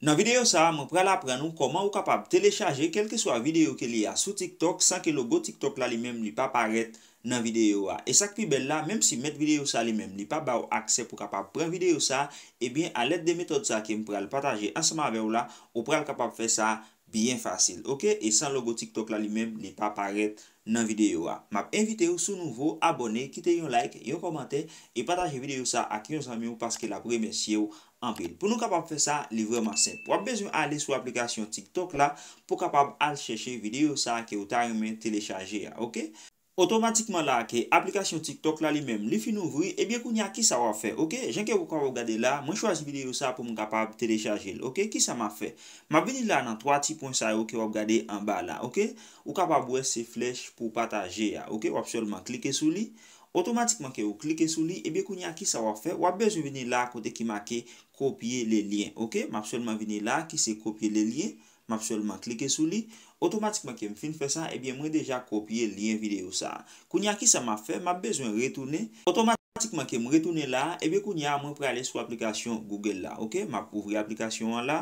Nan videyo sa, mwen pral apren nou koman ou kapab telechaje kelke swa videyo ke li a sou TikTok san ke logo TikTok la li menm li pa paret nan videyo a. E sak pi bel la, menm si met videyo sa li menm li pa ba ou akse pou kapab pran videyo sa, ebyen alet de metode sa ke mwen pral pataje ansama ave ou la, ou pral kapab fe sa videyo. Bien fasil, ok? E san logo TikTok la li menm li pa paret nan videyo a. Map, invite yo sou nouvo, abone, kite yon like, yon komante, e pataje videyo sa ak yon samyo, paske la pou remesye yo an bil. Pou nou kapap fe sa, li vreman sep. Pou ap bezou ale sou aplikasyon TikTok la, pou kapap al cheshe videyo sa, ki ou ta yon men telechaje a, ok? Otomatikman la ke aplikasyon tiktok la li menm li fin ouvri e bie koun ya ki sa wap fe ok jen ke wakwa wap gade la mwen chwazi video sa pou mwen kapap terechaje l ok ki sa wap fe Mwen vini la nan 3 tipon sa yo ke wap gade an ba la ok wap kapap wese flech pou pataje ya ok wap solman klike sou li Otomatikman ke wap klike sou li e bie koun ya ki sa wap fe wap bezwen vini la kote ki make kopye le lien ok wap solman vini la ki se kopye le lien map sol man klike sou li. Otomatik man kem fin fè sa, ebyen eh mwen deja kopye liyen video sa. Kounya ki sa ma fè, map bezwen retounen. Otomatik man kem retounen la, ebyen eh kounya mwen prale sou aplikasyon Google la. Ok, map ouvre aplikasyon la.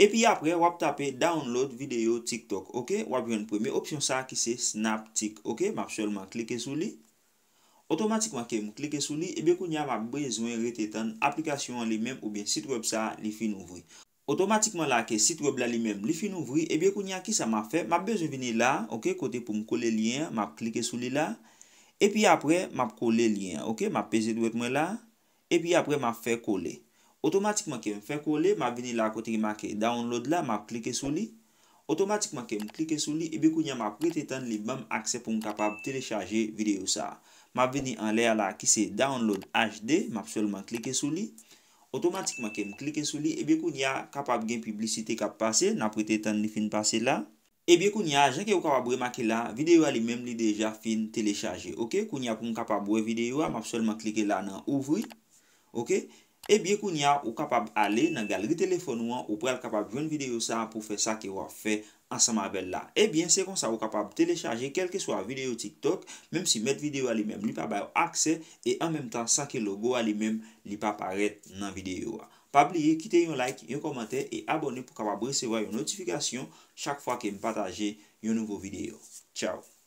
Epy apre wap tape Download Video TikTok. Ok, wap ven premè opsyon sa ki se SnapTik. Ok, map sol man klike sou li. Otomatik man kem klike sou li, ebyen kounya map bezwen reteten aplikasyon li mem oubyen sitweb sa li fin ouvri. Otomatikman la ke sitweb la li menm li fin ouvri e bi konya ki sa ma fe map bezon vini la ok kote pou mkole liyen map klike sou li la E pi apre map kole liyen ok map peze dwek mwen la e pi apre map fe kole Otomatikman ke m fe kole map vini la kote ki ma ke download la map klike sou li Otomatikman ke m klike sou li e bi konya map pretetan li bam akse pou m kapab telechaje video sa Map vini an lea la ki se download HD map solman klike sou li Otomatik ma kem klike sou li, ebyè koun ya kapab gen publicite kap pase, na prete tan li fin pase la. Ebyè koun ya, jen ke ou kapab wè ma ke la, videyo a li mem li deja fin telechaje, ok? Koun ya koun kapab wè videyo a, map sol ma klike la nan ouvri, ok? Ebyè koun ya, ou kapab ale nan galeri telefon wan, ou prel kapab jwen videyo sa pou fe sa ke wap fe. an sa mabel la. Ebyen, se kon sa wou kapab telechaje, kel ke swa videyo TikTok, menm si met videyo alimem li pa bayo akse, e an menm tan sa ke logo alimem li pa paret nan videyo. Pa blye, kite yon like, yon komante, e abone pou kapab resewa yon notifikasyon chak fwa ke m pataje yon nouvo videyo. Tchao.